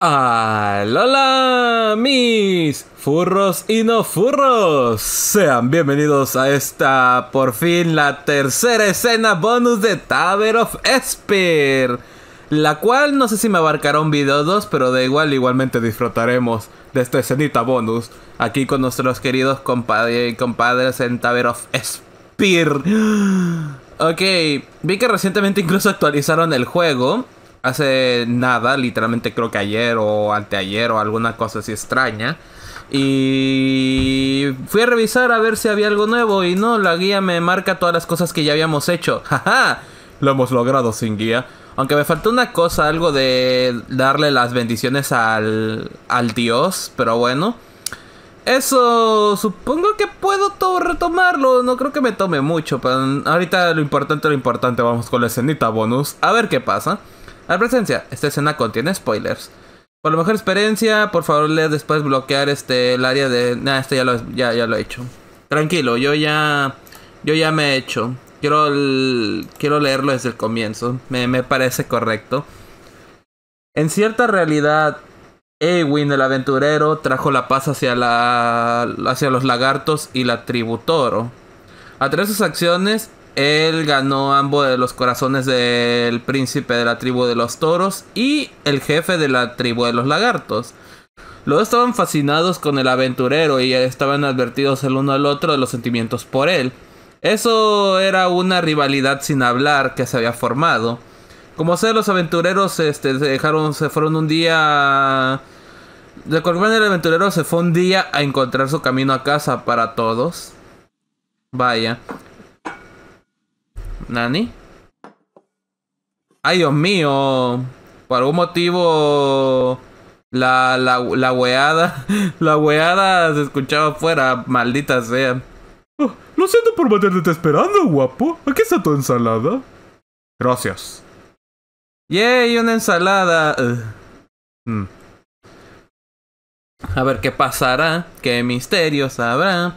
hola mis furros y no furros! Sean bienvenidos a esta, por fin, la tercera escena bonus de Tower of Esper. La cual no sé si me abarcará un video 2, pero de igual, igualmente disfrutaremos de esta escenita bonus. Aquí con nuestros queridos compadres y compadres en Tower of Esper. Ok, vi que recientemente incluso actualizaron el juego hace nada, literalmente creo que ayer o anteayer o alguna cosa así extraña. Y fui a revisar a ver si había algo nuevo y no, la guía me marca todas las cosas que ya habíamos hecho. ¡Jaja! Lo hemos logrado sin guía. Aunque me faltó una cosa, algo de darle las bendiciones al, al dios, pero bueno. Eso supongo que puedo todo retomarlo, no creo que me tome mucho, pero ahorita lo importante, lo importante, vamos con la escenita bonus, a ver qué pasa presencia. esta escena contiene spoilers. Por lo mejor experiencia, por favor lea después bloquear este el área de. Nah, este ya lo, ya, lo he hecho. Tranquilo, yo ya. Yo ya me he hecho. Quiero, quiero leerlo desde el comienzo. Me, parece correcto. En cierta realidad, Ewin el aventurero trajo la paz hacia, la, hacia los lagartos y la tributoro. A través de sus acciones, él ganó ambos de los corazones del príncipe de la tribu de los toros y el jefe de la tribu de los lagartos. Los estaban fascinados con el aventurero y estaban advertidos el uno al otro de los sentimientos por él. Eso era una rivalidad sin hablar que se había formado. Como sé, los aventureros este, se dejaron, se fueron un día. De manera, el aventurero se fue un día a encontrar su camino a casa para todos. Vaya. Nani. Ay, Dios mío. Por algún motivo. La, la, la weada. La weada se escuchaba afuera, maldita sea. Oh, lo siento por meterte esperando, guapo. Aquí está tu ensalada. Gracias. ¡Yay! Una ensalada. Mm. A ver qué pasará. Qué misterios habrá.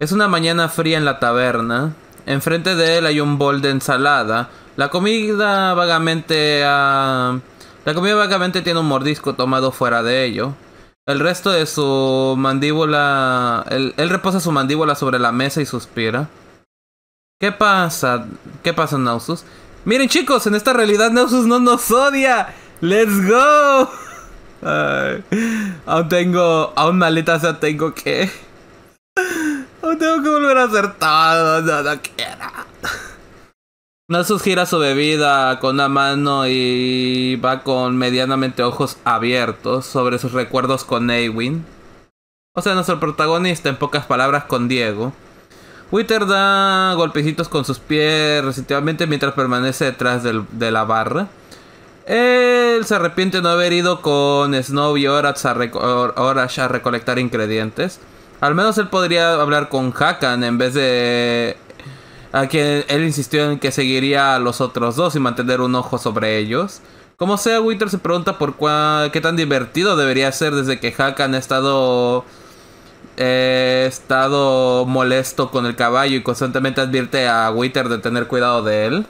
Es una mañana fría en la taberna. Enfrente de él hay un bol de ensalada. La comida vagamente... Ah, la comida vagamente tiene un mordisco tomado fuera de ello. El resto de su mandíbula... Él, reposa su mandíbula sobre la mesa y suspira. ¿Qué pasa? ¿Qué pasa, Nausus? Miren chicos, en esta realidad Nausus no nos odia. ¡Let's go! aún tengo... Aún maletas ya tengo que... No tengo que volver a hacer todo, no, no quiero. gira su bebida con una mano y va con medianamente ojos abiertos sobre sus recuerdos con Ewin. O sea, nuestro protagonista, en pocas palabras, con Diego. Witter da golpecitos con sus pies respectivamente mientras permanece detrás de la barra. Él se arrepiente de no haber ido con Snow y ahora a, recolectar ingredientes. Al menos él podría hablar con Hakan en vez de a quien él insistió en que seguiría a los otros dos y mantener un ojo sobre ellos. Como sea, Winter se pregunta por qué tan divertido debería ser desde que Hakan ha estado, eh, estado molesto con el caballo y constantemente advierte a Wither de tener cuidado de él.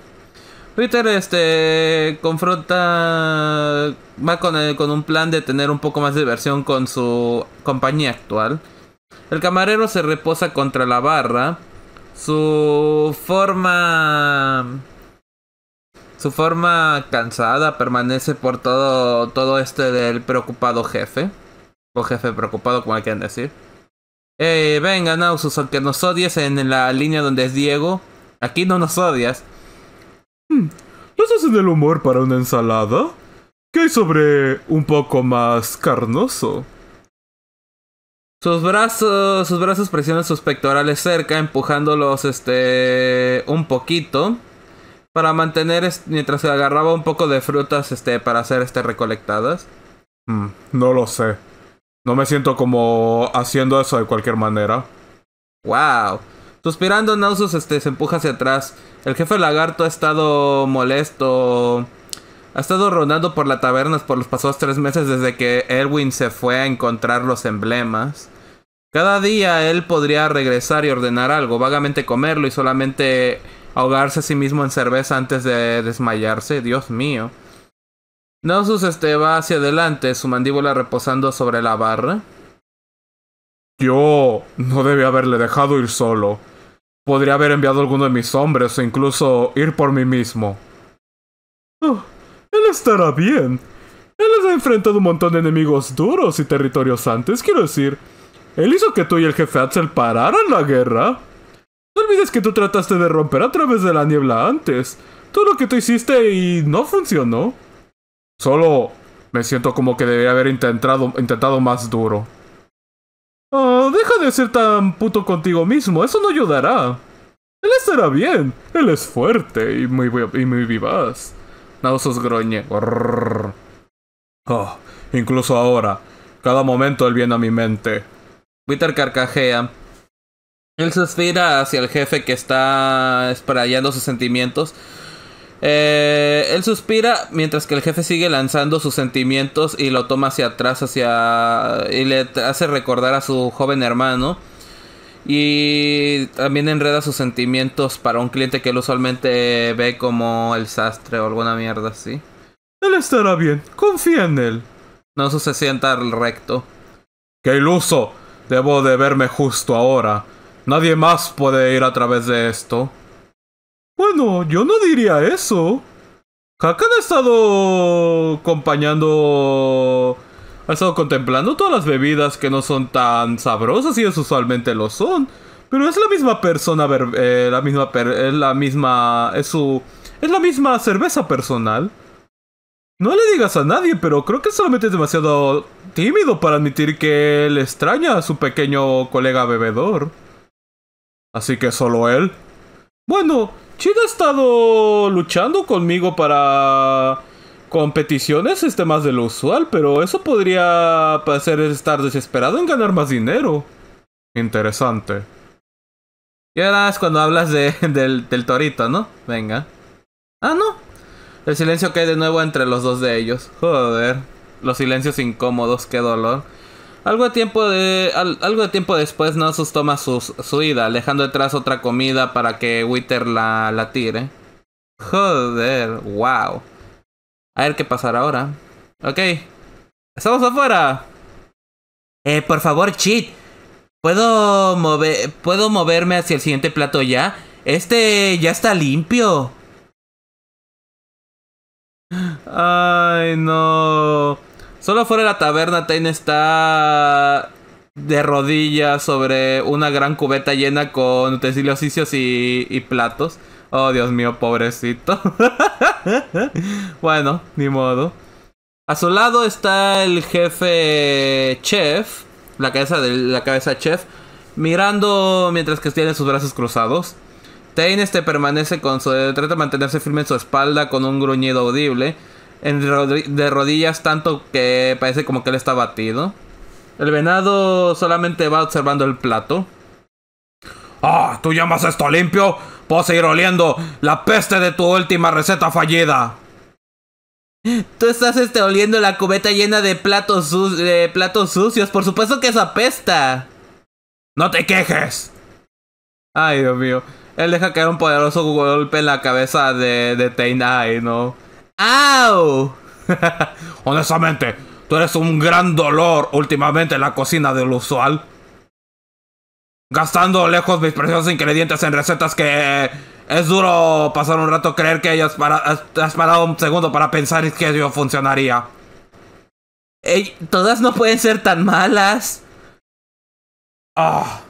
Wither este, confronta, va con, con un plan de tener un poco más de diversión con su compañía actual. El camarero se reposa contra la barra. Su forma... Su forma cansada permanece por todo, todo este del preocupado jefe. O jefe preocupado, como quieran decir. Eh, venga, Nausus, aunque nos odies en la línea donde es Diego, aquí no nos odias. ¿No hmm, hacen el humor para una ensalada? ¿Qué hay sobre un poco más carnoso? Sus brazos, sus brazos presionan sus pectorales cerca, empujándolos este un poquito para mantener mientras se agarraba un poco de frutas este para hacer este recolectadas. Mm, no lo sé. No me siento como haciendo eso de cualquier manera. Wow. Suspirando, Nausus este, se empuja hacia atrás. El jefe lagarto ha estado molesto ha estado rondando por la taberna por los pasados tres meses desde que Erwin se fue a encontrar los emblemas. Cada día él podría regresar y ordenar algo, vagamente comerlo y solamente ahogarse a sí mismo en cerveza antes de desmayarse. Dios mío. Nausus este va hacia adelante, su mandíbula reposando sobre la barra. Yo no debía haberle dejado ir solo. Podría haber enviado a alguno de mis hombres o incluso ir por mí mismo. Él estará bien. Él ha enfrentado un montón de enemigos duros y territorios antes, quiero decir. Él hizo que tú y el jefe Axel pararan la guerra. No olvides que tú trataste de romper a través de la niebla antes. Todo lo que tú hiciste y no funcionó. Solo me siento como que debería haber intentado, intentado más duro. Oh, deja de ser tan puto contigo mismo, eso no ayudará. Él estará bien, él es fuerte y muy, y muy vivaz groñe. Oh, incluso ahora. Cada momento él viene a mi mente. Peter carcajea. Él suspira hacia el jefe que está esprayando sus sentimientos. Eh, él suspira mientras que el jefe sigue lanzando sus sentimientos y lo toma hacia atrás, hacia... y le hace recordar a su joven hermano. Y también enreda sus sentimientos para un cliente que él usualmente ve como el sastre o alguna mierda así. Él estará bien, confía en él. No se sienta recto. ¡Qué iluso! Debo de verme justo ahora. Nadie más puede ir a través de esto. Bueno, yo no diría eso. Hakan ha estado acompañando ha estado contemplando todas las bebidas que no son tan sabrosas y eso usualmente lo son. Pero es la misma persona, eh, la misma, es la misma, es su, es la misma cerveza personal. No le digas a nadie, pero creo que solamente es demasiado tímido para admitir que él extraña a su pequeño colega bebedor. Así que solo él. Bueno, Chido ha estado luchando conmigo para competiciones este más de lo usual, pero eso podría hacer estar desesperado en ganar más dinero. Interesante. Y ahora es cuando hablas de, del, torito, ¿no? Venga. Ah, no. El silencio cae de nuevo entre los dos de ellos. Joder. Los silencios incómodos, qué dolor. Algo de tiempo, de, algo de tiempo después no toma su, ida, dejando detrás otra comida para que Witter la, la tire. Joder, wow. A ver qué pasará ahora. Ok. ¡Estamos afuera! Eh, por favor, Cheat. ¿Puedo, mover, ¿Puedo moverme hacia el siguiente plato ya? Este ya está limpio. Ay, no. Solo fuera de la taberna, Tain está de rodillas sobre una gran cubeta llena con utensilios y, y platos. Oh, Dios mío, pobrecito. bueno, ni modo. A su lado está el jefe chef, la cabeza de la cabeza chef, mirando mientras que tiene sus brazos cruzados. Tain este permanece con su trata de mantenerse firme en su espalda con un gruñido audible, en de rodillas tanto que parece como que él está batido. El venado solamente va observando el plato. Ah, ¿tú llamas esto limpio? Puedo seguir oliendo la peste de tu última receta fallida. Tú estás este, oliendo la cubeta llena de platos, platos sucios. Por supuesto que es apesta. No te quejes. Ay, Dios mío. Él deja caer un poderoso golpe en la cabeza de, de no. ¡Au! Honestamente, tú eres un gran dolor últimamente en la cocina del usual gastando lejos mis preciosos ingredientes en recetas que es duro pasar un rato creer que hayas, para, has, parado un segundo para pensar que yo funcionaría. todas no pueden ser tan malas. Ah,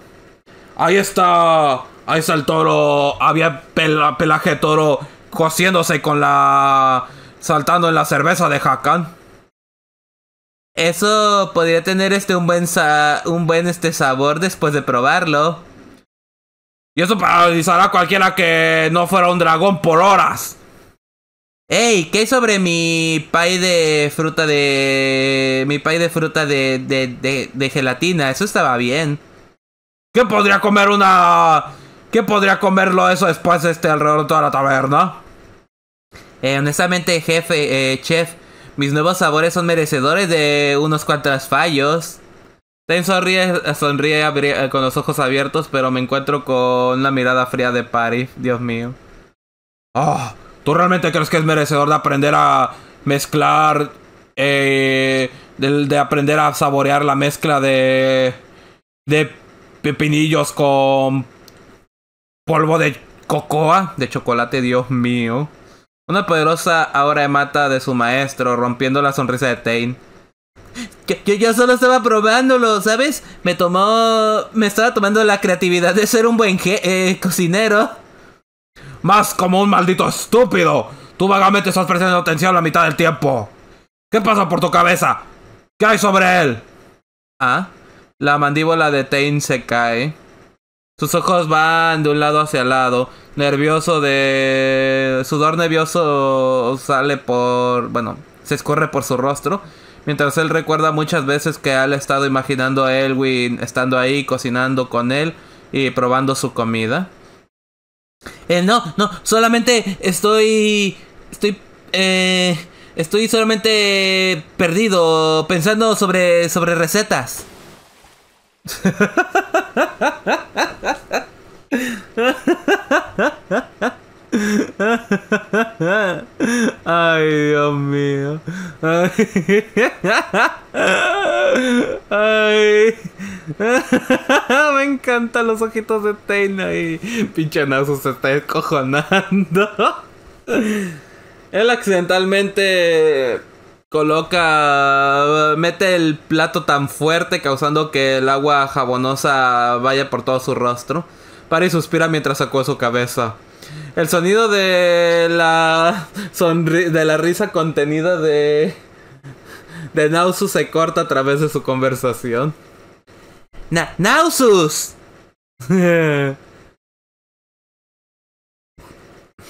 ahí está. Ahí está el toro. Había pelaje de toro cociéndose con la. saltando en la cerveza de Hakan. Eso podría tener este un buen un buen este sabor después de probarlo. Y eso paralizará a cualquiera que no fuera un dragón por horas. Ey, ¿qué hay sobre mi pay de fruta de. mi pay de fruta de, de, de, gelatina? Eso estaba bien. ¿Qué podría comer una. ¿Qué podría comerlo eso después de este alrededor de toda la taberna? Eh, honestamente, jefe, eh, chef, mis nuevos sabores son merecedores de unos cuantos fallos. Ten sonríe, sonríe eh, con los ojos abiertos, pero me encuentro con la mirada fría de Paris. Dios mío. Ah, ¿Tú realmente crees que es merecedor de aprender a mezclar... Eh, de, de aprender a saborear la mezcla de... De pepinillos con... Polvo de cocoa, de chocolate, Dios mío. Una poderosa ahora mata de su maestro, rompiendo la sonrisa de Tain. Yo, yo solo estaba probándolo, ¿sabes? Me tomó... Me estaba tomando la creatividad de ser un buen eh, cocinero. Más como un maldito estúpido. Tú vagamente estás prestando atención la mitad del tiempo. ¿Qué pasa por tu cabeza? ¿Qué hay sobre él? Ah, la mandíbula de Tain se cae. Sus ojos van de un lado hacia el lado. Nervioso de... Sudor nervioso sale por... Bueno, se escorre por su rostro. Mientras él recuerda muchas veces que ha estado imaginando a Elwin estando ahí cocinando con él y probando su comida. Eh, no, no, solamente estoy... Estoy... Eh, estoy solamente perdido pensando sobre, sobre recetas. Ay, Dios mío. Ay. Me encantan los ojitos de Teina Y Pinche se está escojonando. Él accidentalmente Coloca, mete el plato tan fuerte causando que el agua jabonosa vaya por todo su rostro. Para y suspira mientras sacó su cabeza. El sonido de la sonri de la risa contenida de de Nausus se corta a través de su conversación. Nausus.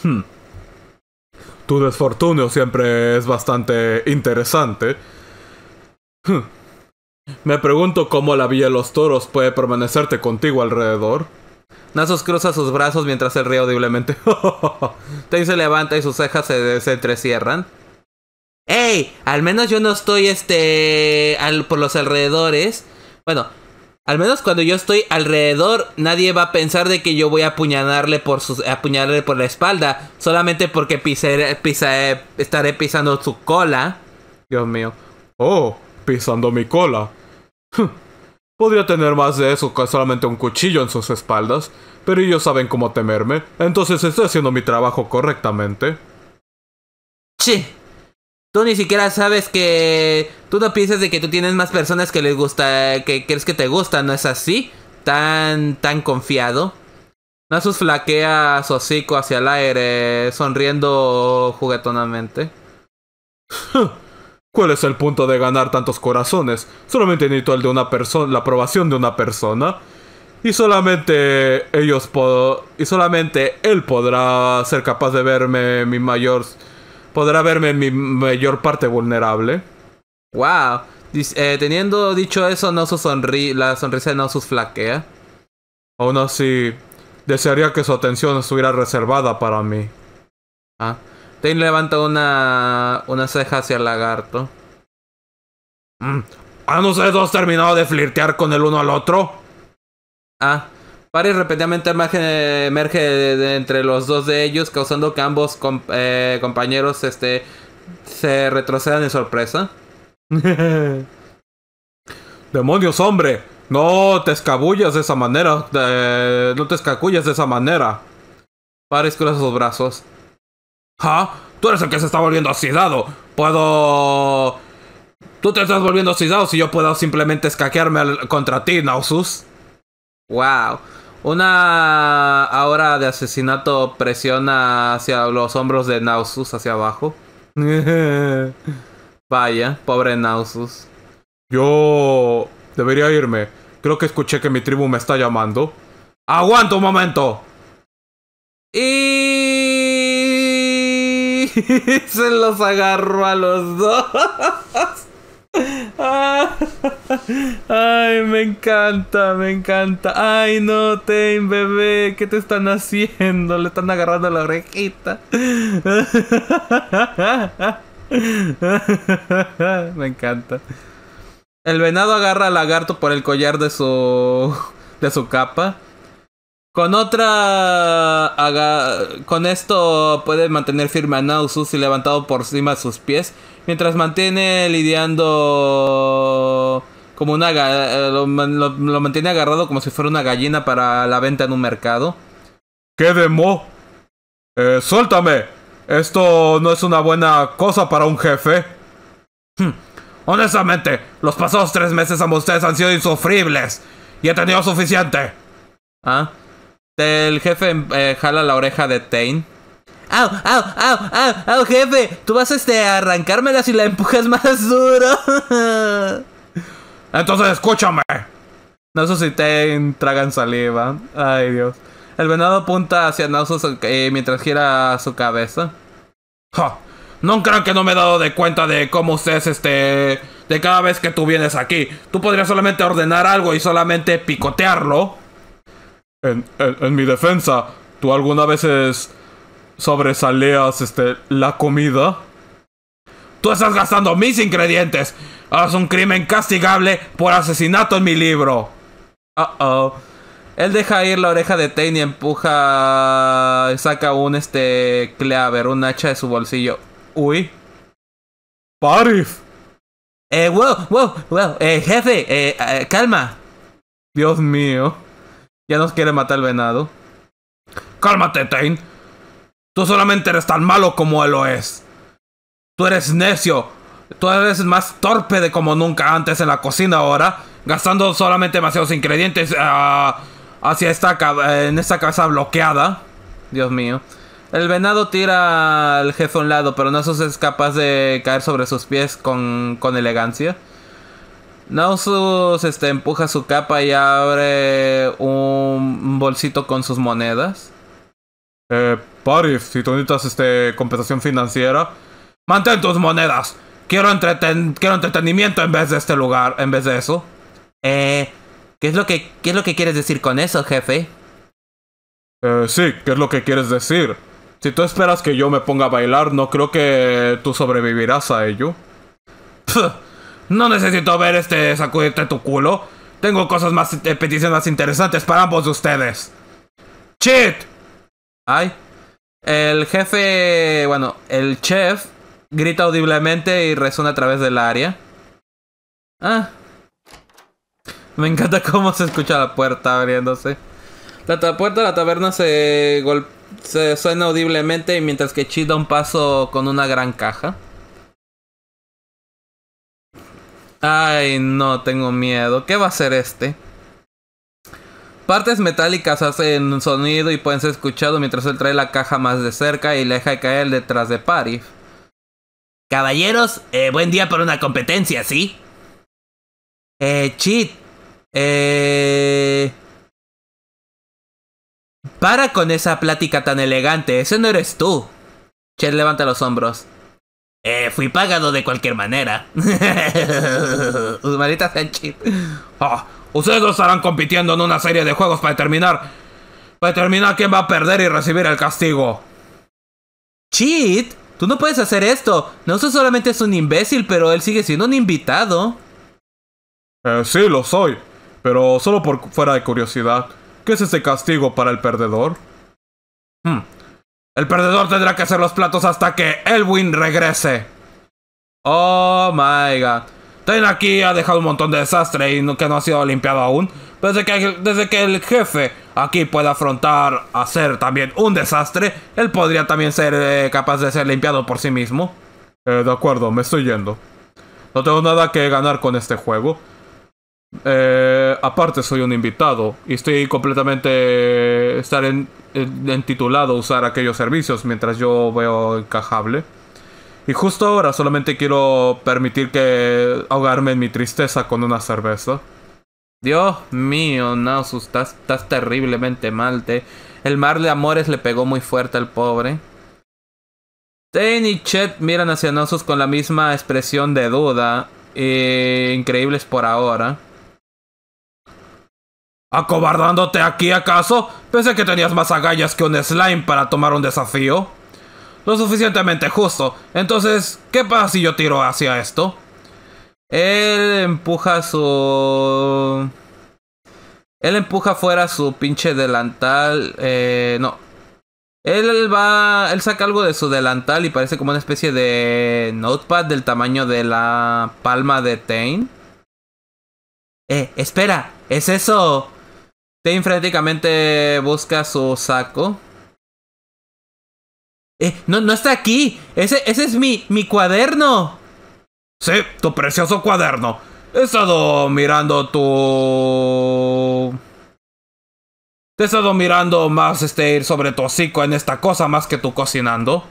Hmm. Tu desfortunio siempre es bastante interesante. Hmm. Me pregunto cómo la Villa de los Toros puede permanecerte contigo alrededor. Nasos cruza sus brazos mientras él ríe audiblemente. Tain se levanta y sus cejas se, entrecierran. ¡Ey! Al menos yo no estoy este. por los alrededores. Bueno, al menos cuando yo estoy alrededor, nadie va a pensar de que yo voy a apuñalarle por, sus, por la espalda. Solamente porque estaré pisando su cola. Dios mío. Oh, pisando mi cola. Podría tener más de eso que solamente un cuchillo en sus espaldas, pero ellos saben cómo temerme, entonces estoy haciendo mi trabajo correctamente. Sí. Tú ni siquiera sabes que... Tú no piensas de que tú tienes más personas que les gusta, que crees que te gusta, ¿no es así? Tan, tan confiado. Nasus flaquea su hocico hacia el aire, sonriendo juguetonamente. ¿Cuál es el punto de ganar tantos corazones? Solamente necesito el de una persona, la aprobación de una persona. Y solamente ellos puedo. y solamente él podrá ser capaz de verme mi mayor podrá verme en mi mayor parte vulnerable. ¡Wow! Eh, teniendo dicho eso, su sonri la sonrisa no sus flaquea. Aún así, desearía que su atención estuviera reservada para mí. Ah. Tain levanta una, una ceja hacia el lagarto. ¿Han ustedes dos terminado de flirtear con el uno al otro? Ah, Paris repentinamente, emerge, emerge entre los dos de ellos, causando que ambos eh, compañeros este, se retrocedan en sorpresa. ¡Demonios, hombre! No te escabullas de esa manera. no te escabullas de esa manera. Paris cruza sus brazos. ¿Ah? Tú eres el que se está volviendo asidado! Puedo... Tú te estás volviendo asidado si yo puedo simplemente escaquearme contra ti, Nausus. Wow. Una hora de asesinato presiona hacia los hombros de Nausus hacia abajo. Vaya, pobre Nausus. Yo debería irme. Creo que escuché que mi tribu me está llamando. ¡Aguanta un momento! Y se los agarró a los dos. Ay, me encanta, me encanta. Ay, no, te bebé, ¿qué te están haciendo? Le están agarrando la orejita. me encanta. El venado agarra al lagarto por el collar de su de su capa. Con otra con esto puede mantener firme a Nausus y levantado por encima de sus pies mientras mantiene lidiando como una eh, lo, lo, mantiene agarrado como si fuera una gallina para la venta en un mercado. ¡Qué demo! Eh, ¡Suéltame! Esto no es una buena cosa para un jefe. Hmm. Honestamente, los pasados tres meses a ustedes han sido insufribles. Y he tenido suficiente. ¿Ah? El jefe eh, jala la oreja de Tain. ¡Au, au, au, au, au, jefe! Tú vas este, a arrancármela si la empujas más duro. Entonces, escúchame. te tragan saliva. Ay, Dios. El venado apunta hacia Nausos eh, mientras gira su cabeza. ¡Ja! No crean que no me he dado de cuenta de cómo ustedes, este... De cada vez que tú vienes aquí. Tú podrías solamente ordenar algo y solamente picotearlo. En, en, mi defensa, tú alguna vez es sobresaleas este, la comida. Tú estás gastando mis ingredientes. Haz un crimen castigable por asesinato en mi libro. Uh oh. Él deja ir la oreja de Tain y empuja. Saca un este. cleaver, un hacha de su bolsillo. Uy. Parif. Eh, wow, wow, wow. Eh, jefe, eh, eh, calma. Dios mío. Ya nos quiere matar el venado. Cálmate, Tain. Tú solamente eres tan malo como él lo es. Tú eres necio. Tú eres más torpe de como nunca antes en la cocina ahora, gastando solamente demasiados ingredientes ah, hacia esta en esta casa bloqueada. Dios mío. El venado tira al jefe a un lado, pero Nasus es capaz de caer sobre sus pies con, con elegancia. Nausus este, empuja su capa y abre un bolsito con sus monedas. Eh, Parif, si tú necesitas este, compensación financiera, mantén tus monedas. Quiero, entreten entretenimiento en vez de este lugar, en vez de eso. Eh, ¿qué es lo que, qué es lo que quieres decir con eso, jefe? Eh, sí, ¿qué es lo que quieres decir? Si tú esperas que yo me ponga a bailar, no creo que tú sobrevivirás a ello. no necesito ver este sacudirte tu culo. Tengo cosas más, eh, peticiones más interesantes para ambos de ustedes. ¡Chit! Ay. El jefe, bueno, el chef grita audiblemente y resuena a través del área. Ah. Me encanta cómo se escucha la puerta abriéndose. La puerta de la taberna se, se suena audiblemente mientras que Chi da un paso con una gran caja. Ay, no, tengo miedo. ¿Qué va a hacer este? Partes metálicas hacen un sonido y pueden ser escuchados mientras él trae la caja más de cerca y la deja caer detrás de Parif. Caballeros, eh, buen día para una competencia, ¿sí? Eh, Chit. Eh... Para con esa plática tan elegante, ese no eres tú. Chet levanta los hombros. Eh, fui pagado de cualquier manera. manitas sea Chit. Oh. Ustedes dos estarán compitiendo en una serie de juegos para determinar, para determinar quién va a perder y recibir el castigo. Cheat, tú no puedes hacer esto. No sé solamente es un imbécil, pero él sigue siendo un invitado. Eh, sí, lo soy, pero solo por fuera de curiosidad. ¿Qué es ese castigo para el perdedor? Hmm. El perdedor tendrá que hacer los platos hasta que Elwin regrese. Oh my god. Ten aquí ha dejado un montón de desastre y que no ha sido limpiado aún. Desde que, desde que el jefe aquí pueda afrontar hacer también un desastre, él podría también ser eh, capaz de ser limpiado por sí mismo. Eh, de acuerdo, me estoy yendo. No tengo nada que ganar con este juego. Eh, aparte soy un invitado y estoy completamente estar en, titulado a usar aquellos servicios mientras yo veo encajable. Y justo ahora solamente quiero permitir que ahogarme en mi tristeza con una cerveza. Dios mío, Nausus, estás, terriblemente mal. El mar de amores le pegó muy fuerte al pobre. Ten y Chet miran hacia Nausus con la misma expresión de duda. Eh, increíbles por ahora. ¿Acobardándote aquí acaso? Pensé que tenías más agallas que un slime para tomar un desafío lo suficientemente justo. Entonces, ¿qué pasa si yo tiro hacia esto? Él empuja su... Él empuja fuera su pinche delantal. Eh, no. Él va... Él saca algo de su delantal y parece como una especie de notepad del tamaño de la palma de Tain. Eh, espera, es eso. Tain frenéticamente busca su saco eh, no, no está aquí. Ese, ese es mi, mi cuaderno. Sí, tu precioso cuaderno. He estado mirando tu... Te he estado mirando más este ir sobre tu hocico en esta cosa más que tú cocinando.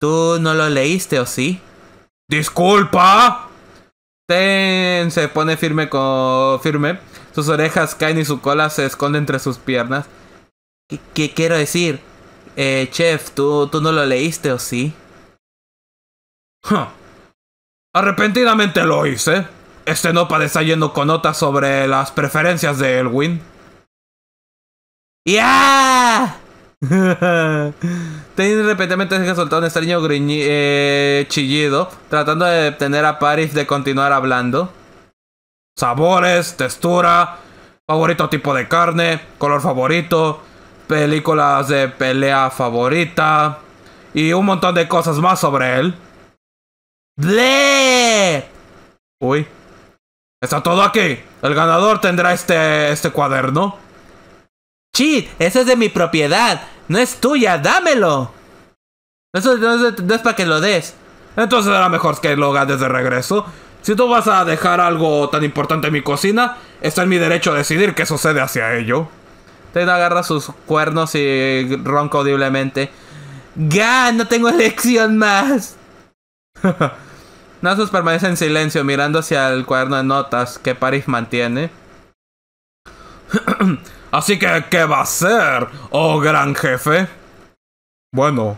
¿Tú no lo leíste o sí? ¡Disculpa! Ten se pone firme con... firme. Sus orejas caen y su cola se esconde entre sus piernas. qué quiero decir? Eh, chef, ¿tú, ¿tú no lo leíste o sí? Arrepentidamente lo hice. Este no está yendo con notas sobre las preferencias de Elwin. ¡Ya! Te Ten repentinamente que soltar un extraño eh, chillido, tratando de detener a Paris de continuar hablando. Sabores, textura, favorito tipo de carne, color favorito, películas de pelea favorita y un montón de cosas más sobre él. ¡Ble! Uy. Está todo aquí. El ganador tendrá este, este cuaderno. Cheat, eso es de mi propiedad. No es tuya, dámelo. Eso no es, para que lo des. Entonces ¿será mejor que lo ganes de regreso. Si tú vas a dejar algo tan importante en mi cocina, está en mi derecho a decidir qué sucede hacia ello. Tecno agarra sus cuernos y ronca audiblemente. ¡Gah! ¡No tengo elección más! Nasus permanece en silencio mirando hacia el cuaderno de notas que Paris mantiene. Así que, ¿qué va a ser, oh gran jefe? Bueno,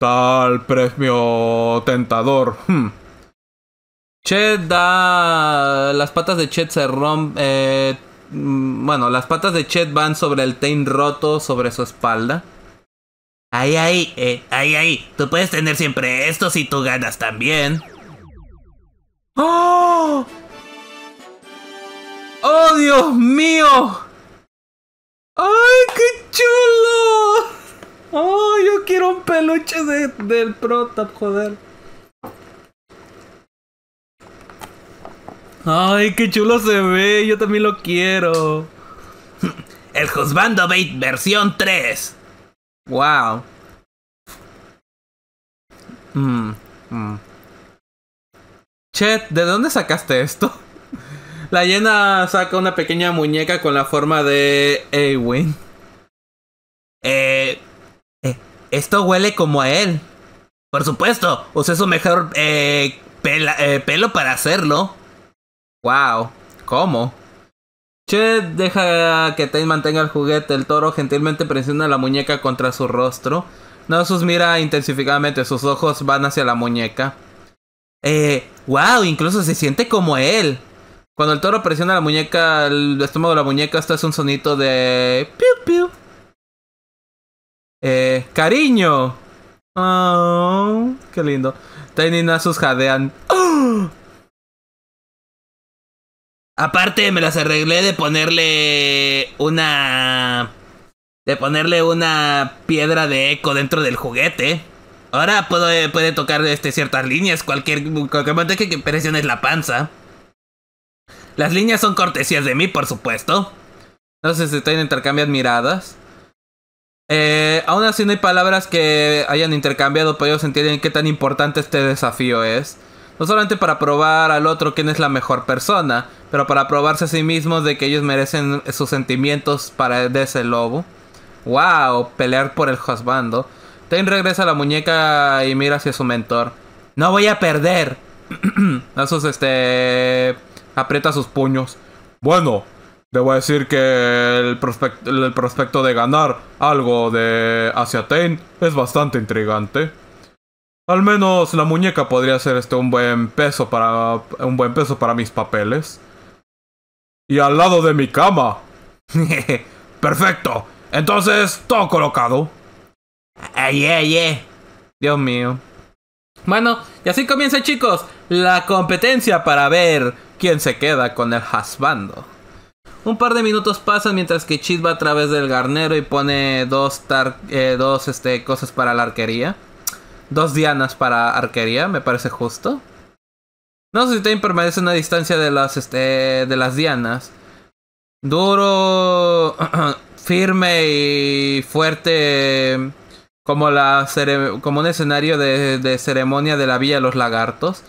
tal premio tentador. Hmm. Chet da... Las patas de Chet se rompen... Eh, Mm, bueno, las patas de Chet van sobre el Tain roto sobre su espalda. Ahí, ahí, eh, ahí, ahí. Tú puedes tener siempre esto si tú ganas también. ¡Oh! ¡Oh, Dios mío! ¡Ay, qué chulo! ¡Oh, yo quiero un peluche del prota, joder! Ay, qué chulo se ve. Yo también lo quiero. El Husbando Bait versión 3. Wow. Mm, mm. Chet, ¿de dónde sacaste esto? La llena saca una pequeña muñeca con la forma de Ewin eh, eh, eh, esto huele como a él. Por supuesto, usé su mejor eh, eh pelo para hacerlo. Wow, ¿cómo? Che deja que Tain mantenga el juguete. El toro gentilmente presiona la muñeca contra su rostro. Nasus mira intensificadamente, sus ojos van hacia la muñeca. Eh, wow, incluso se siente como él. Cuando el toro presiona la muñeca, el estómago de la muñeca, esto es un sonito de. ¡Piu, piu! Eh, cariño. Oh, qué lindo. Tain y Nasus jadean. ¡Oh! Aparte me las arreglé de ponerle una... De ponerle una piedra de eco dentro del juguete. Ahora puedo, eh, puede tocar este, ciertas líneas, cualquier, cualquier momento que presiones la panza. Las líneas son cortesías de mí, por supuesto. No Entonces si están intercambiando miradas. Eh, aún así no hay palabras que hayan intercambiado, pero ellos entienden qué tan importante este desafío es. No solamente para probar al otro quién es la mejor persona, pero para probarse a sí mismos de que ellos merecen sus sentimientos para de ese lobo. ¡Wow! Pelear por el husbando. Ten regresa a la muñeca y mira hacia su mentor. ¡No voy a perder! sus, este... Aprieta sus puños. Bueno, debo decir que el, el prospecto de ganar algo de hacia Ten es bastante intrigante. Al menos la muñeca podría ser este un buen peso para un buen peso para mis papeles. Y al lado de mi cama. Perfecto. Entonces, todo colocado. Ay, ay, ay. Dios mío. Bueno, y así comienza, chicos, la competencia para ver quién se queda con el hasbando. Un par de minutos pasan mientras que chit va a través del garnero y pone dos, tar eh, dos este, cosas para la arquería dos dianas para arquería, me parece justo. No sé si Tain permanece a una distancia de las, este, de las dianas. Duro, firme y fuerte como, la como un escenario de, ceremonia de la Villa de los Lagartos.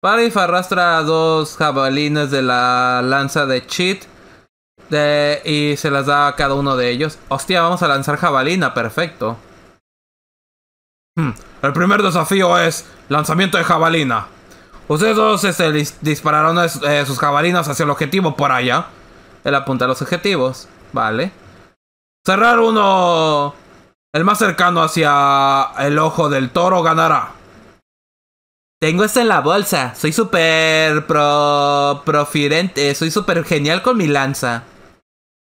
Parif arrastra dos jabalines de la lanza de Cheat eh, y se las da a cada uno de ellos. Hostia, vamos a lanzar jabalina, perfecto. Hmm. El primer desafío es lanzamiento de jabalina. Ustedes dos este, dispararán dispararon eh, sus jabalinas hacia el objetivo por allá. Él apunta a los objetivos. Vale. Cerrar uno. El más cercano hacia el ojo del toro ganará. Tengo esto en la bolsa. Soy súper pro. profirente. Soy súper genial con mi lanza.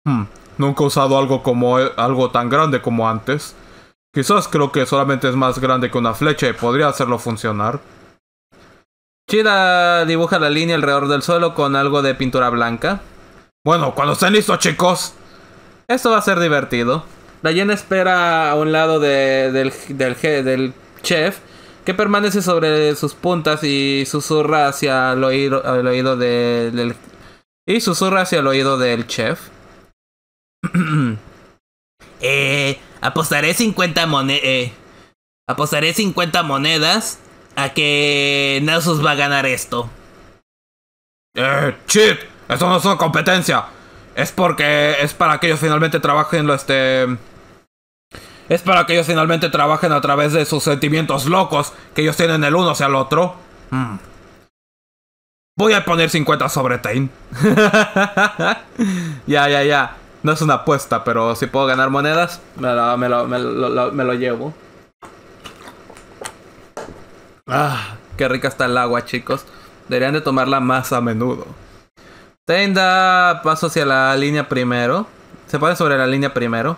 Hmm. Nunca he usado algo como algo tan grande como antes. Quizás creo que solamente es más grande que una flecha y podría hacerlo funcionar. Chida dibuja la línea alrededor del suelo con algo de pintura blanca. Bueno, cuando estén listos, chicos. Esto va a ser divertido. La llena espera a un lado del, chef que permanece sobre sus puntas y susurra hacia el oído, oído del y susurra hacia el oído del chef. eh, Apostaré 50 monedas. Eh, apostaré 50 monedas a que Nasus va a ganar esto. Eh, shit, eso no es una competencia. Es porque es para que ellos finalmente trabajen lo este. Es para que ellos finalmente trabajen a través de sus sentimientos locos que ellos tienen el uno hacia el otro. Hmm. Voy a poner 50 sobre Tain. ya, ya, ya. No es una apuesta, pero si puedo ganar monedas, me lo, llevo. Ah, qué rica está el agua, chicos. Deberían de tomarla más a menudo. Tenda, paso hacia la línea primero. Se pone sobre la línea primero.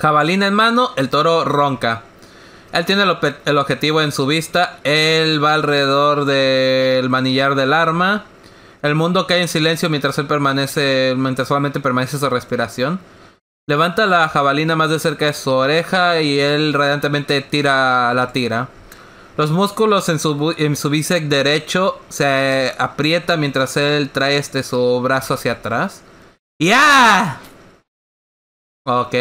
Jabalina en mano, el toro ronca. Él tiene el, el objetivo en su vista. Él va alrededor del manillar del arma. El mundo cae en silencio mientras él permanece, mientras solamente permanece su respiración. Levanta la jabalina más de cerca de su oreja y él radiantemente tira la tira. Los músculos en su, bíceps derecho se aprietan mientras él trae este su brazo hacia atrás. ¡Ya! Ok.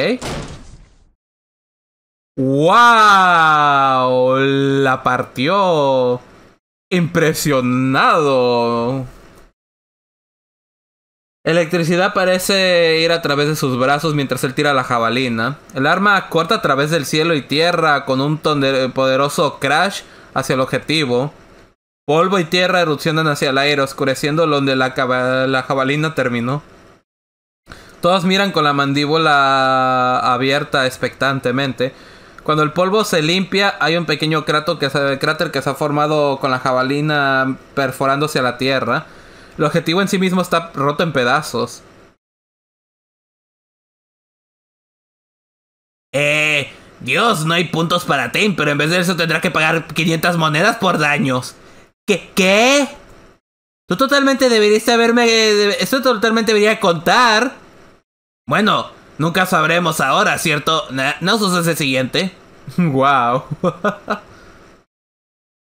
¡Wow! La partió. Impresionado. Electricidad parece ir a través de sus brazos mientras él tira la jabalina. El arma corta a través del cielo y tierra con un eh, poderoso crash hacia el objetivo. Polvo y tierra erupcionan hacia el aire, oscureciendo donde la, jabalina terminó. Todos miran con la mandíbula abierta expectantemente. Cuando el polvo se limpia, hay un pequeño cráter que se, cráter que se ha formado con la jabalina perforándose a la tierra. El objetivo en sí mismo está roto en pedazos. Eh, Dios, no hay puntos para Tim, pero en vez de eso tendrá que pagar 500 monedas por daños. ¿Qué? ¿Qué? Tú totalmente deberías haberme... Eh, esto totalmente debería contar. Bueno, nunca sabremos ahora, ¿cierto? no, no el siguiente. wow.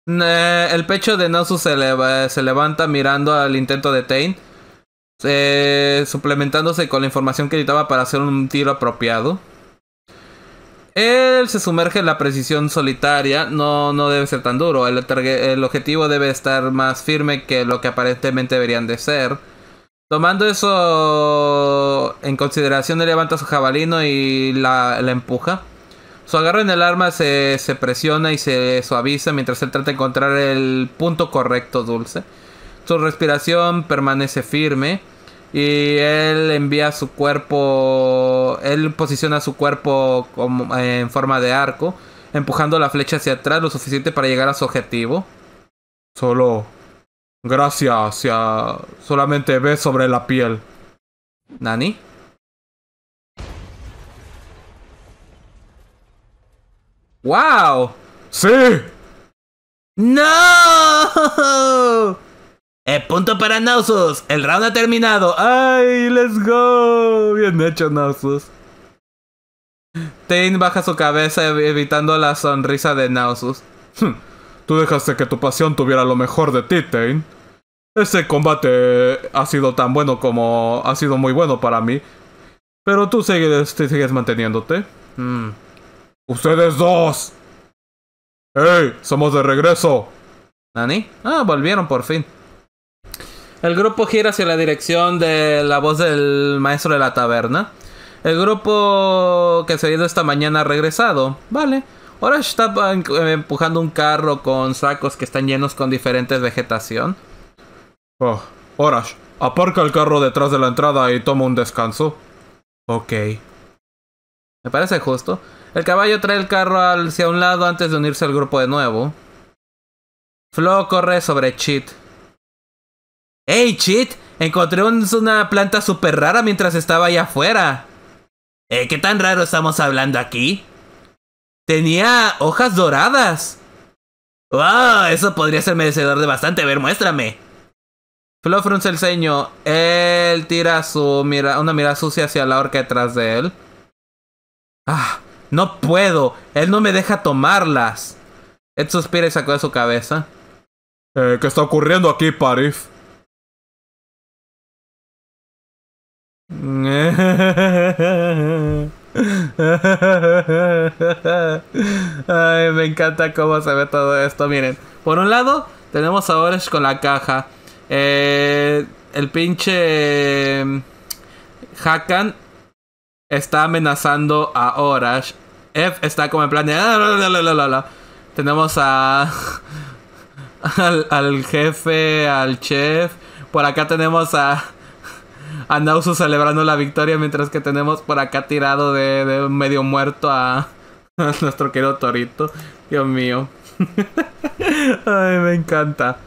Eh, el pecho de Nosu se, levanta mirando al intento de Tain, eh, suplementándose con la información que necesitaba para hacer un tiro apropiado. Él se sumerge en la precisión solitaria, no, no debe ser tan duro, el, objetivo debe estar más firme que lo que aparentemente deberían de ser. Tomando eso en consideración, él levanta su jabalino y la empuja. Su agarre en el arma se, presiona y se suaviza mientras él trata de encontrar el punto correcto, Dulce. Su respiración permanece firme y él envía su cuerpo, él posiciona su cuerpo eh, en forma de arco, empujando la flecha hacia atrás lo suficiente para llegar a su objetivo. Solo gracias, solamente ve sobre la piel. ¿Nani? ¡Wow! ¡Sí! ¡No! El punto para Nausus. El round ha terminado. ¡Ay, let's go! Bien hecho, Nausus. Tain baja su cabeza evitando la sonrisa de Nausus. Hmm. Tú dejaste que tu pasión tuviera lo mejor de ti, Tain. Ese combate ha sido tan bueno como ha sido muy bueno para mí. Pero tú sigues, manteniéndote. Mm. ¡Ustedes dos! ¡Hey! ¡Somos de regreso! ¿Nani? Ah, volvieron por fin. El grupo gira hacia la dirección de la voz del maestro de la taberna. El grupo que se ha ido esta mañana ha regresado. Vale. Ahora está eh, empujando un carro con sacos que están llenos con diferentes vegetación. Oh, Orash, aparca el carro detrás de la entrada y toma un descanso. Ok. Me parece justo. El caballo trae el carro hacia un lado antes de unirse al grupo de nuevo. Flo corre sobre Cheat. ¡Hey, Cheat! Encontré una planta súper rara mientras estaba allá afuera. ¿Eh, ¿Qué tan raro estamos hablando aquí? Tenía hojas doradas. ¡Wow! Ah, eso podría ser merecedor de bastante. A ver, muéstrame. Flo frunce el ceño. Él tira su mira, una mirada sucia hacia la horca detrás de él. Ah, no puedo. Él no me deja tomarlas. Ed suspira y sacó de su cabeza. Eh, ¿Qué está ocurriendo aquí, Parif? Ay, me encanta cómo se ve todo esto. Miren, por un lado, tenemos a Oresh con la caja. Eh, el pinche mm, Hakan está amenazando a Orash. F está como en plan de. Ah, tenemos a. Al, jefe, al chef. Por acá tenemos a. A Nausu celebrando la victoria, mientras que tenemos por acá tirado de, medio muerto a, nuestro querido Torito. Dios mío. Ay, me encanta.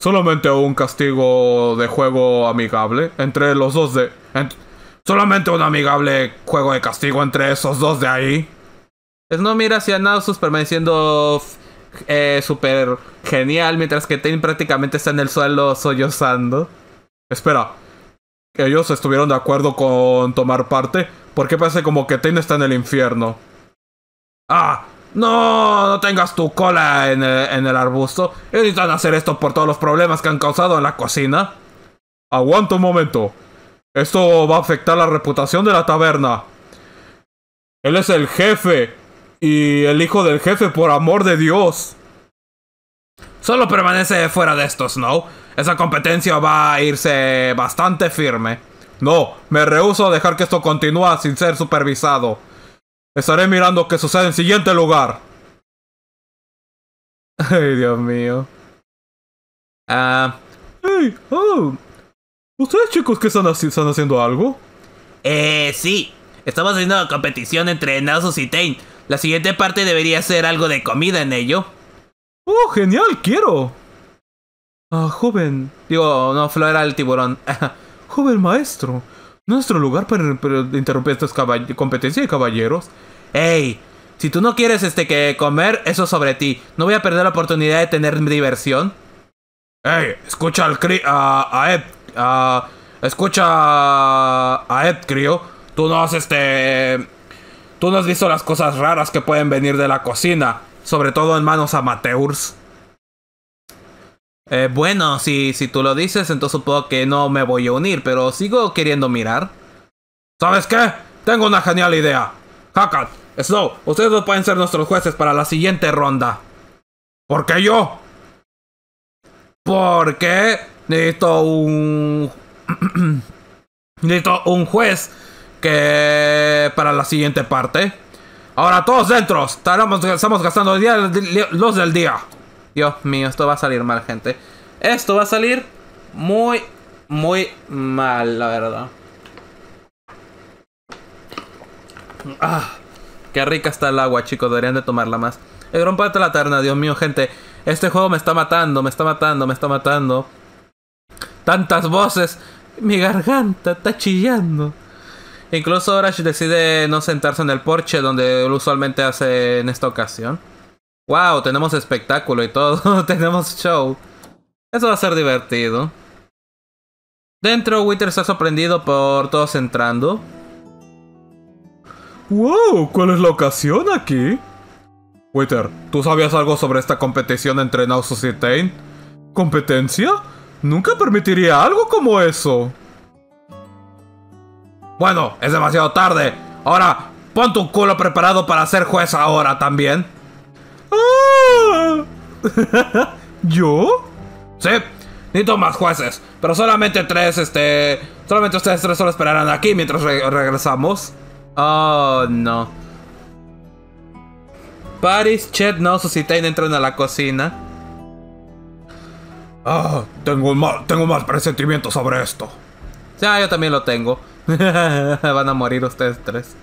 Solamente un castigo de juego amigable entre los dos de. Solamente un amigable juego de castigo entre esos dos de ahí. Pues no, mira hacia Nausus permaneciendo eh, súper genial, mientras que Tain prácticamente está en el suelo sollozando. Espera, ellos estuvieron de acuerdo con tomar parte. ¿Por qué parece como que Tain está en el infierno? ¡Ah! ¡No! No tengas tu cola en el, en el arbusto. Ellos necesitan hacer esto por todos los problemas que han causado en la cocina. Aguanta un momento. Esto va a afectar la reputación de la taberna. Él es el jefe y el hijo del jefe, por amor de Dios. Solo permanece fuera de estos, ¿no? Esa competencia va a irse bastante firme. No, me rehuso a dejar que esto continúe sin ser supervisado. Estaré mirando qué sucede en siguiente lugar. Ay, Dios mío. Ah. hey, oh. ¿Ustedes chicos que están, están haciendo algo? Eh, sí. Estamos haciendo una competición entre Nasus y Tain. La siguiente parte debería ser algo de comida en ello. ¡Oh, genial! ¡Quiero! Ah, joven. Digo, no, flora el tiburón. joven maestro. Nuestro lugar para, interrumpir esta competencia de caballeros. ¡Ey! Si tú no quieres este que comer, eso sobre ti. No voy a perder la oportunidad de tener diversión. ¡Ey! Escucha al cri a, a Ed escucha a Ed, crío. Tú no has este. Tú has visto las cosas raras que pueden venir de la cocina. Sobre todo en manos amateurs. Eh, bueno, si, tú lo dices, entonces supongo que no me voy a unir, pero sigo queriendo mirar. ¿Sabes qué? Tengo una genial idea. Hakat, Snow, ustedes no pueden ser nuestros jueces para la siguiente ronda. ¿Por qué yo? ¿Por qué? Necesito un. Necesito un juez que. para la siguiente parte. Ahora todos dentro. estamos gastando el día, los del día. Dios mío, esto va a salir mal, gente. Esto va a salir muy, muy mal, la verdad. Ah, qué rica está el agua, chicos. Deberían de tomarla más. El gran de la terna Dios mío, gente. Este juego me está matando, me está matando, me está matando tantas voces, mi garganta está chillando. Incluso Orash decide no sentarse en el porche donde usualmente hace en esta ocasión. ¡Wow! Tenemos espectáculo y todo, tenemos show. Eso va a ser divertido. Dentro, Wither está sorprendido por todos entrando. ¡Wow! ¿Cuál es la ocasión aquí? Wither, ¿tú sabías algo sobre esta competición entre Nausus y Tain? ¿Competencia? Nunca permitiría algo como eso. Bueno, es demasiado tarde. Ahora, pon tu culo preparado para ser juez ahora también. Ah. ¿Yo? Sí, necesito más jueces. Pero solamente tres, este... Solamente ustedes tres solo esperarán aquí mientras regresamos. Oh, no. Paris, Chet, no, Susitaine entran a la cocina. Ah, tengo mal, tengo mal presentimiento sobre esto. Ya, ah, yo también lo tengo. Van a morir ustedes tres.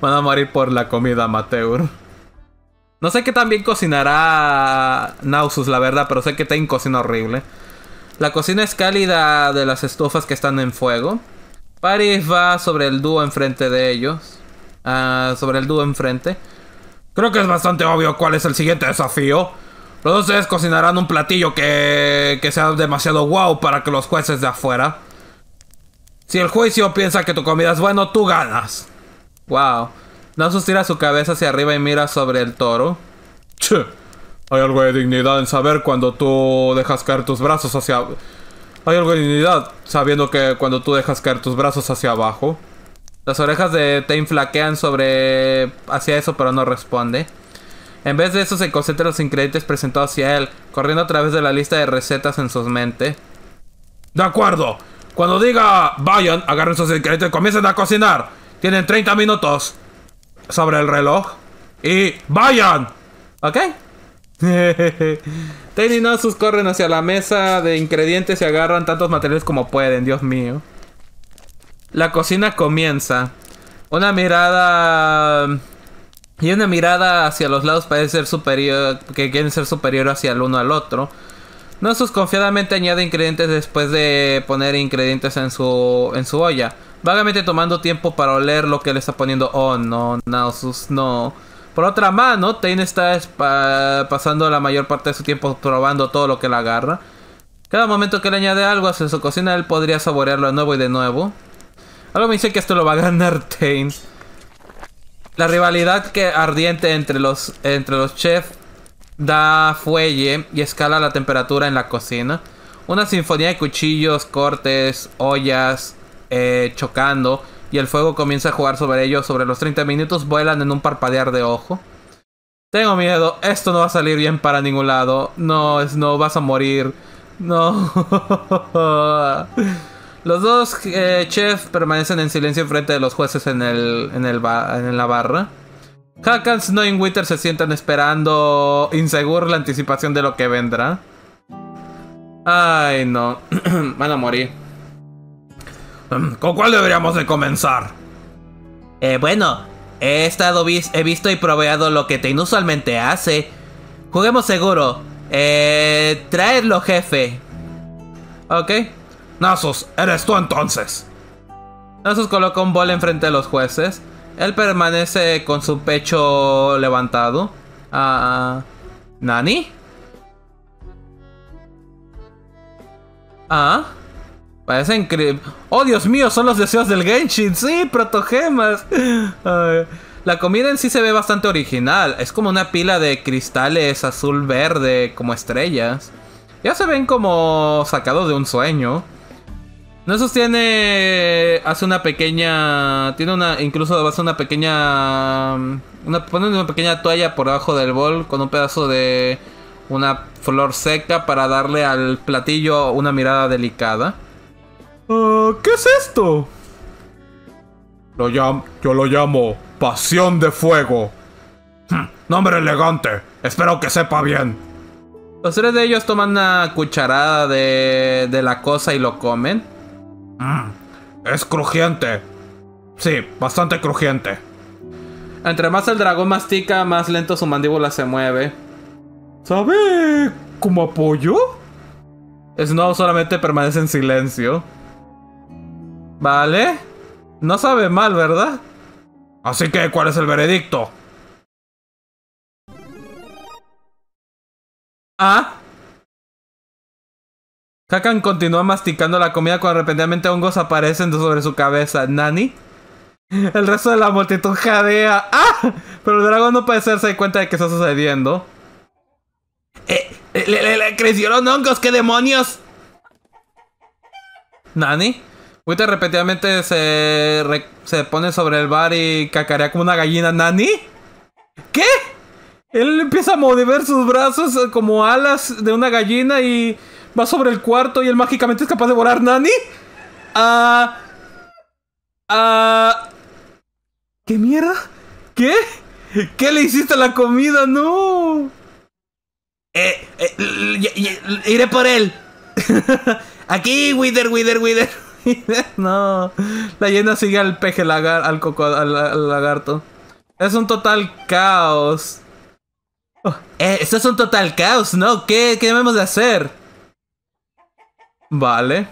Van a morir por la comida amateur. No sé qué también cocinará Nausus, la verdad, pero sé que Tain cocina horrible. La cocina es cálida de las estufas que están en fuego. Paris va sobre el dúo enfrente de ellos. Ah, sobre el dúo enfrente. Creo que es bastante obvio cuál es el siguiente desafío. Todos ustedes cocinarán un platillo que, que sea demasiado guau para que los jueces de afuera. Si el juicio piensa que tu comida es bueno, tú ganas. Wow. Nasus tira su cabeza hacia arriba y mira sobre el toro. Che, hay algo de dignidad en saber cuando tú dejas caer tus brazos hacia... Hay algo de dignidad sabiendo que cuando tú dejas caer tus brazos hacia abajo. Las orejas de Tain flaquean sobre... hacia eso, pero no responde. En vez de eso se concentra los ingredientes presentados hacia él, corriendo a través de la lista de recetas en su mente. De acuerdo. Cuando diga vayan, agarren sus ingredientes y comiencen a cocinar. Tienen 30 minutos sobre el reloj. Y vayan. ¿Ok? Ten y corren hacia la mesa de ingredientes y agarran tantos materiales como pueden, Dios mío. La cocina comienza. Una mirada y una mirada hacia los lados parece ser superior, que quieren ser superior hacia el uno al otro. sus confiadamente añade ingredientes después de poner ingredientes en su, en su olla, vagamente tomando tiempo para oler lo que le está poniendo. Oh no, sus no. Por otra mano, Tain está pasando la mayor parte de su tiempo probando todo lo que le agarra. Cada momento que le añade algo hacia su cocina, él podría saborearlo de nuevo y de nuevo. Algo me dice que esto lo va a ganar Tain. La rivalidad que ardiente entre los, entre los chefs da fuelle y escala la temperatura en la cocina. Una sinfonía de cuchillos, cortes, ollas eh, chocando y el fuego comienza a jugar sobre ellos. Sobre los 30 minutos vuelan en un parpadear de ojo. Tengo miedo, esto no va a salir bien para ningún lado. No, no vas a morir. No. Los dos eh, chefs permanecen en silencio frente de los jueces en, el, en, el en la barra. Hakan, Snow y Winter se sientan esperando inseguro la anticipación de lo que vendrá. Ay, no. Van a morir. ¿Con cuál deberíamos de comenzar? Eh, bueno, he estado he visto y probado lo que te inusualmente hace. Juguemos seguro. Eh, traedlo, jefe. Ok. Nasus, eres tú entonces. Nasus coloca un bol enfrente de los jueces. Él permanece con su pecho levantado. A ah, ¿Nani? Ah. Parece increíble. ¡Oh, Dios mío! Son los deseos del Genshin. ¡Sí, protogemas! la comida en sí se ve bastante original. Es como una pila de cristales azul-verde, como estrellas. Ya se ven como sacados de un sueño. No sostiene. Hace una pequeña. Tiene una. Incluso hace una pequeña. Una, una pequeña toalla por debajo del bol con un pedazo de. Una flor seca para darle al platillo una mirada delicada. Ah, ¿Qué es esto? Lo yo lo llamo Pasión de Fuego. Hmm, nombre elegante. Espero que sepa bien. Los tres de ellos toman una cucharada de, de la cosa y lo comen. Mm, es crujiente. Sí, bastante crujiente. Entre más el dragón mastica, más lento su mandíbula se mueve. ¿Sabe como apoyo? Snow solamente permanece en silencio. Vale. No sabe mal, ¿verdad? Así que, ¿cuál es el veredicto? Ah, Hakan continúa masticando la comida cuando repentinamente hongos aparecen sobre su cabeza. ¿Nani? El resto de la multitud jadea. ¡Ah! Pero el dragón no puede hacerse cuenta de que está sucediendo. Eh, eh le, crecieron hongos! ¡Qué demonios! ¿Nani? Wita repetidamente se, se pone sobre el bar y cacarea como una gallina. ¿Nani? ¿Qué? Él empieza a mover sus brazos eh, como alas de una gallina y va sobre el cuarto y él mágicamente es capaz de volar Nani. Ah. Ah. ¿Qué mierda? ¿Qué? ¿Qué le hiciste a la comida? No. Eh, eh, iré por él. Aquí, Wither, Wither, Wither. no. La leyenda sigue al peje al, al, lagarto. Es un total caos. Oh, eh, esto es un total caos, ¿no? ¿Qué, qué debemos de hacer? Vale.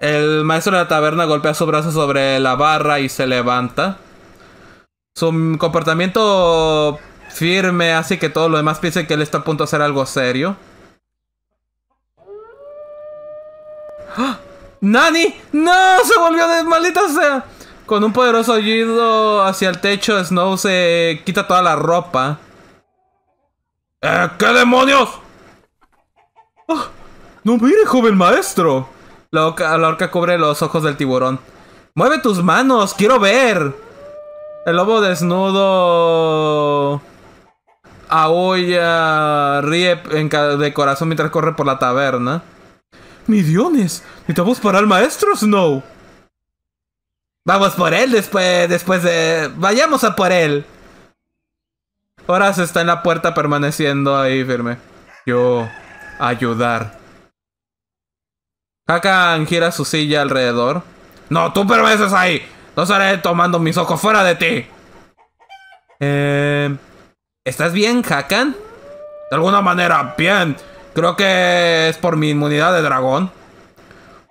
El maestro de la taberna golpea su brazo sobre la barra y se levanta. Su comportamiento firme hace que todos los demás piensen que él está a punto de hacer algo serio. ¡Ah! ¡Nani! ¡No! ¡Se volvió de sea! Con un poderoso oído hacia el techo, Snow se quita toda la ropa. ¡Eh, ¿Qué demonios? ¡Ah! No mire, joven maestro. La orca, la cubre los ojos del tiburón. Mueve tus manos, quiero ver. El lobo desnudo aulla ríe en de corazón mientras corre por la taberna. ¡Mi diones! ¿Necesitamos parar al maestro, Snow? Vamos por él después, después de... ¡Vayamos a por él! se está en la puerta permaneciendo ahí firme. Yo... ayudar. Hakan gira su silla alrededor. No, tú permaneces ahí. No estaré tomando mis ojos fuera de ti. Em, ¿Estás bien, Hakan? De alguna manera, bien. Creo que es por mi inmunidad de dragón.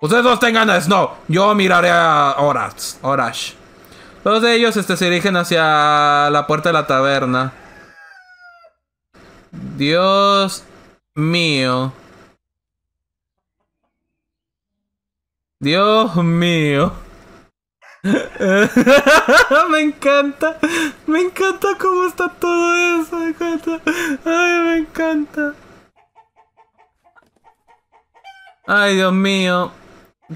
Ustedes dos tengan a Snow. Yo miraré a horas Orash. Todos de ellos este, se dirigen hacia la puerta de la taberna. Dios mío. Dios mío. me encanta, me encanta cómo está todo eso. Me encanta. Ay, me encanta. Ay, Dios mío.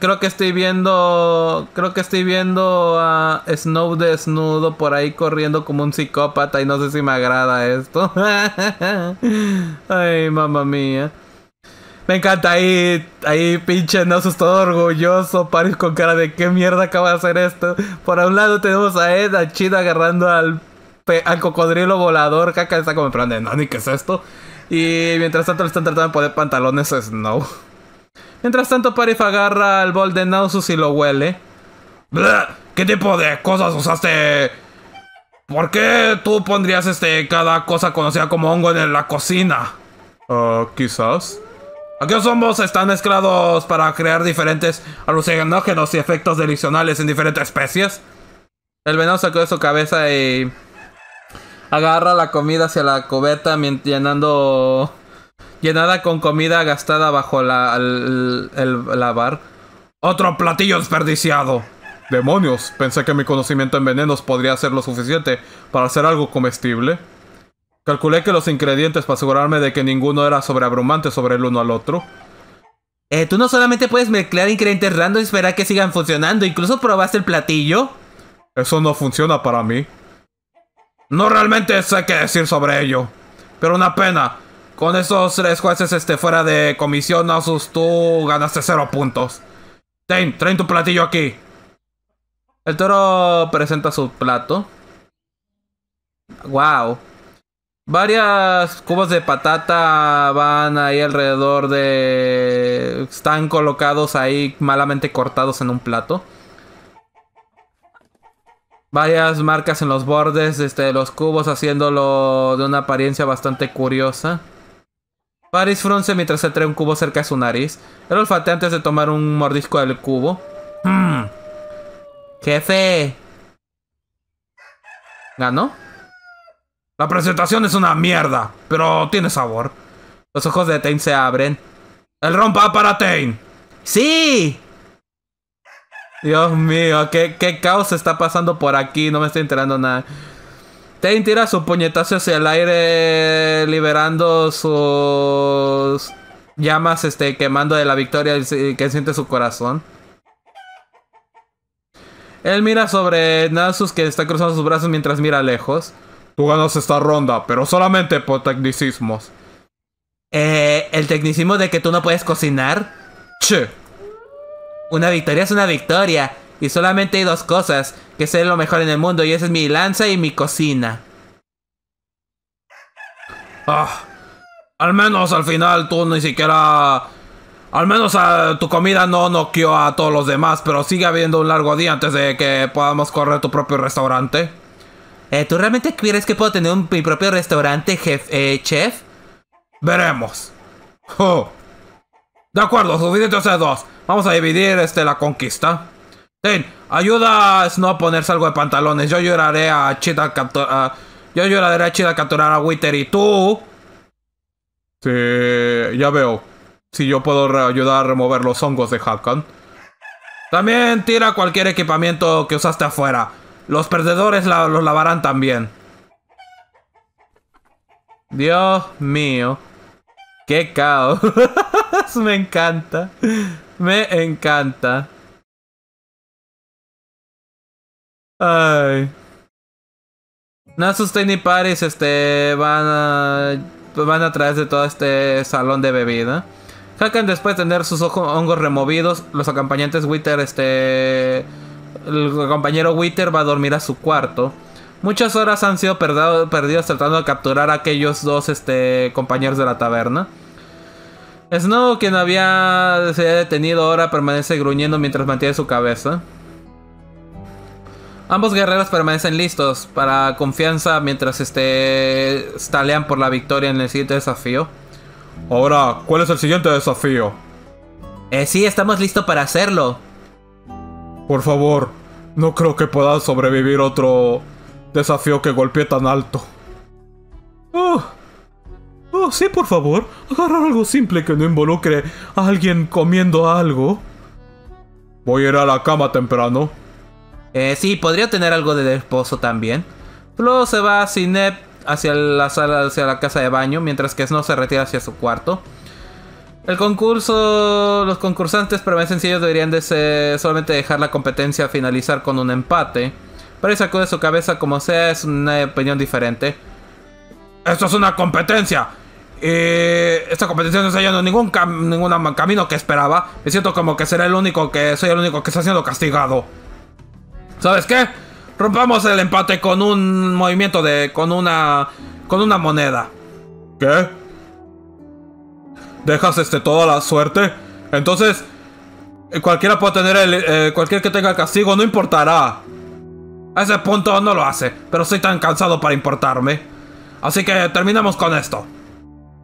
Creo que estoy viendo. Creo que estoy viendo a Snow desnudo por ahí corriendo como un psicópata y no sé si me agrada esto. Ay, mamá mía. Me encanta ahí, ahí pinche Nosus todo orgulloso, Paris con cara de qué mierda acaba de hacer esto. Por un lado tenemos a Ed, chida agarrando al, al cocodrilo volador, caca está como en de no, ni qué es esto. Y mientras tanto le están tratando de poner pantalones a Snow. Mientras tanto Paris agarra al bol de Nausus y lo huele. ¿Qué tipo de cosas usaste? ¿Por qué tú pondrías este cada cosa conocida como hongo en la cocina? Ah, quizás. Aquellos hombres están mezclados para crear diferentes alucinógenos y efectos delicionales en diferentes especies. El veneno sacó de su cabeza y agarra la comida hacia la cubeta llenando llenada con comida gastada bajo la, el, Otro platillo desperdiciado. Demonios, pensé que mi conocimiento en venenos podría ser lo suficiente para hacer algo comestible. Calculé que los ingredientes para asegurarme de que ninguno era sobreabrumante sobre el uno al otro. Eh, tú no solamente puedes mezclar ingredientes random y esperar que sigan funcionando, incluso probaste el platillo. Eso no funciona para mí. No realmente sé qué decir sobre ello. Pero una pena. Con esos tres jueces este, fuera de comisión, Asus, tú ganaste cero puntos. Ten, traen tu platillo aquí. El toro presenta su plato. Wow. Varias cubos de patata van ahí alrededor de... Están colocados ahí malamente cortados en un plato. Varias marcas en los bordes de este, los cubos haciéndolo de una apariencia bastante curiosa. Paris frunce mientras se trae un cubo cerca de su nariz. El olfate antes de tomar un mordisco del cubo. Jefe. ¿Ganó? La presentación es una mierda, pero tiene sabor. Los ojos de Tain se abren. ¡El rompa para Tain! ¡Sí! Dios mío, ¿qué, qué caos está pasando por aquí, no me estoy enterando nada. Tain tira su puñetazo hacia el aire, liberando sus llamas, este, quemando de la victoria que siente su corazón. Él mira sobre Nasus que está cruzando sus brazos mientras mira lejos. Tú ganas esta ronda, pero solamente por tecnicismos. Eh, el tecnicismo de que tú no puedes cocinar. Che. Una victoria es una victoria. Y solamente hay dos cosas que sé lo mejor en el mundo. Y esa es mi lanza y mi cocina. Ah, al menos al final tú ni siquiera... Al menos ah, tu comida no noqueó a todos los demás, pero sigue habiendo un largo día antes de que podamos correr tu propio restaurante. Eh, ¿Tú realmente quieres que puedo tener mi propio restaurante, eh, chef? Veremos. Oh. De acuerdo, suficiente hace dos. Vamos a dividir este, la conquista. Ten, ayuda a a ponerse algo de pantalones. Yo lloraré a Chita a capturar. Yo lloraré a Chita a capturar a Wither y tú. Sí, ya veo. Si yo puedo ayudar a remover los hongos de Hakan. También tira cualquier equipamiento que usaste afuera. Los perdedores los lavarán también. Dios mío. Qué caos. Me encanta. Me encanta. Ay. No Tiny Paris este, van a, van a través de todo este salón de bebida. Hakan después de tener sus ojos, hongos removidos, los acompañantes Wither este, el compañero Wither va a dormir a su cuarto. Muchas horas han sido perdidas tratando de capturar a aquellos dos este, compañeros de la taberna. Snow, quien se había detenido ahora, permanece gruñendo mientras mantiene su cabeza. Ambos guerreros permanecen listos para confianza mientras este, stalean por la victoria en el siguiente desafío. Ahora, ¿cuál es el siguiente desafío? Eh, sí, estamos listos para hacerlo. Por favor, no creo que pueda sobrevivir otro desafío que golpee tan alto. Oh, oh. sí, por favor. Agarrar algo simple que no involucre a alguien comiendo algo. Voy a ir a la cama temprano. Eh, sí, podría tener algo de esposo también. Flo se va sin Sinep hacia la sala, hacia la casa de baño, mientras que Snow se retira hacia su cuarto. El concurso, los concursantes para más sencillo, deberían de solamente dejar la competencia finalizar con un empate. Pero sacude su cabeza como sea, es una opinión diferente. Esto es una competencia. Y esta competencia no está yendo ningún, ningún camino que esperaba. Me siento como que será el único que soy el único que está siendo castigado. ¿Sabes qué? Rompamos el empate con un movimiento de con una con una moneda. ¿Qué? dejas este, toda la suerte. Entonces, eh, cualquiera puede tener el. Eh, cualquier que tenga castigo, no importará. A ese punto no lo hace, pero soy tan cansado para importarme. Así que terminamos con esto.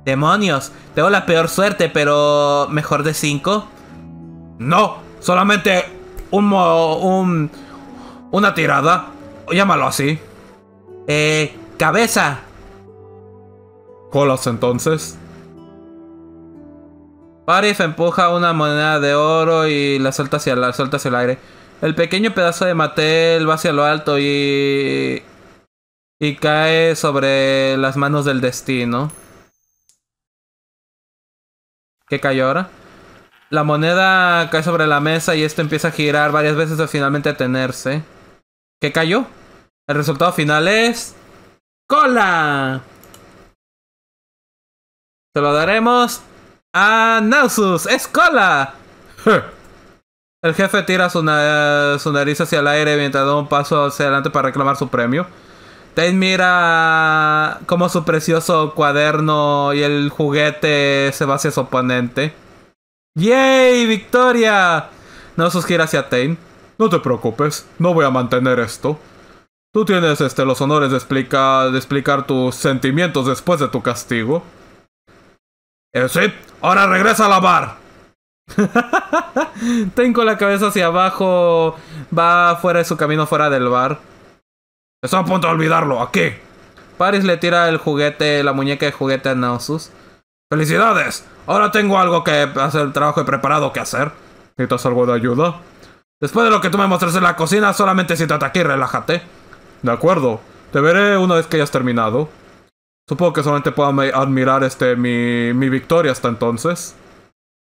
Demonios, tengo la peor suerte, pero mejor de cinco No, solamente un, un una tirada, llámalo así. Eh, cabeza. Colas entonces. Barif empuja una moneda de oro y la suelta hacia, hacia el aire. El pequeño pedazo de Mattel va hacia lo alto y. y cae sobre las manos del destino. ¿Qué cayó ahora? La moneda cae sobre la mesa y esto empieza a girar varias veces hasta finalmente detenerse. ¿Qué cayó? El resultado final es. ¡Cola! Se lo daremos ¡Ah, Nausus! ¡Es El jefe tira su, nariz hacia el aire mientras da un paso hacia adelante para reclamar su premio. Tain mira cómo su precioso cuaderno y el juguete se va hacia su oponente. ¡Yay! ¡Victoria! Nausus gira hacia Tain. No te preocupes, no voy a mantener esto. Tú tienes este, los honores de, explicar, tus sentimientos después de tu castigo. ¿Sí? Ahora regresa a la bar Tengo la cabeza hacia abajo. Va fuera de su camino, fuera del bar. Está a punto de olvidarlo. aquí Paris le tira el juguete, la muñeca de juguete a Nausus. ¡Felicidades! Ahora tengo algo que hacer el trabajo preparado que hacer. ¿Necesitas algo de ayuda? Después de lo que tú me mostraste en la cocina, solamente siéntate aquí y relájate. De acuerdo. Te veré una vez que hayas terminado. Supongo que solamente puedo admirar este, mi, mi victoria hasta entonces.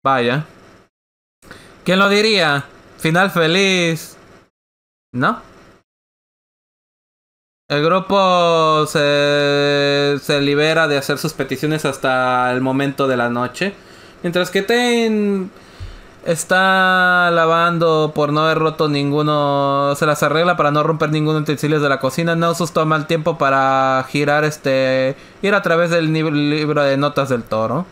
Vaya. ¿Quién lo diría? Final feliz. ¿No? El grupo se, se, libera de hacer sus peticiones hasta el momento de la noche. Mientras que Ten Está lavando por no haber roto ninguno. Se las arregla para no romper ninguno utensilios de la cocina. No os toma el tiempo para girar este. ir a través del libro de notas del toro.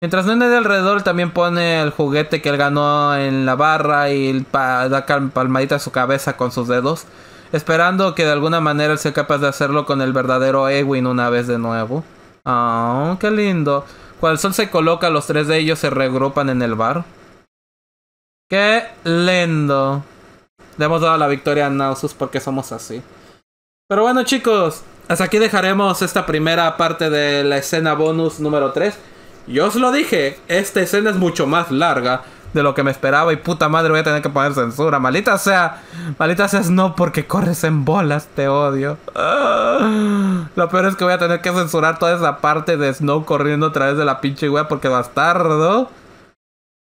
Mientras no de alrededor, también pone el juguete que él ganó en la barra y da palmadita a su cabeza con sus dedos, esperando que de alguna manera él sea capaz de hacerlo con el verdadero Ewin una vez de nuevo. ah, qué lindo! Cuando el sol se coloca, los tres de ellos se regrupan en el bar. Qué lindo. Le hemos dado la victoria a Nausus porque somos así. Pero bueno, chicos, hasta aquí dejaremos esta primera parte de la escena bonus número 3. Yo os lo dije, esta escena es mucho más larga de lo que me esperaba y puta madre voy a tener que poner censura. Malita sea, malita sea no porque corres en bolas, te odio. Ah, lo peor es que voy a tener que censurar toda esa parte de Snow corriendo a través de la pinche wea porque bastardo.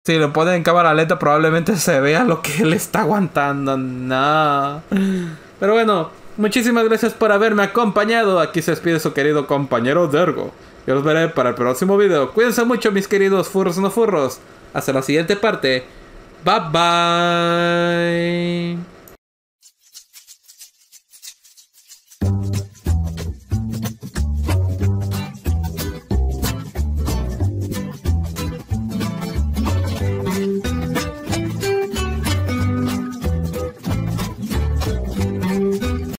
Si lo ponen en cámara lenta, probablemente se vea lo que él está aguantando. Nah. Pero bueno, muchísimas gracias por haberme acompañado. Aquí se despide su querido compañero Dergo. Yo los veré para el próximo video. Cuídense mucho, mis queridos furros no furros. Hasta la siguiente parte. Bye bye.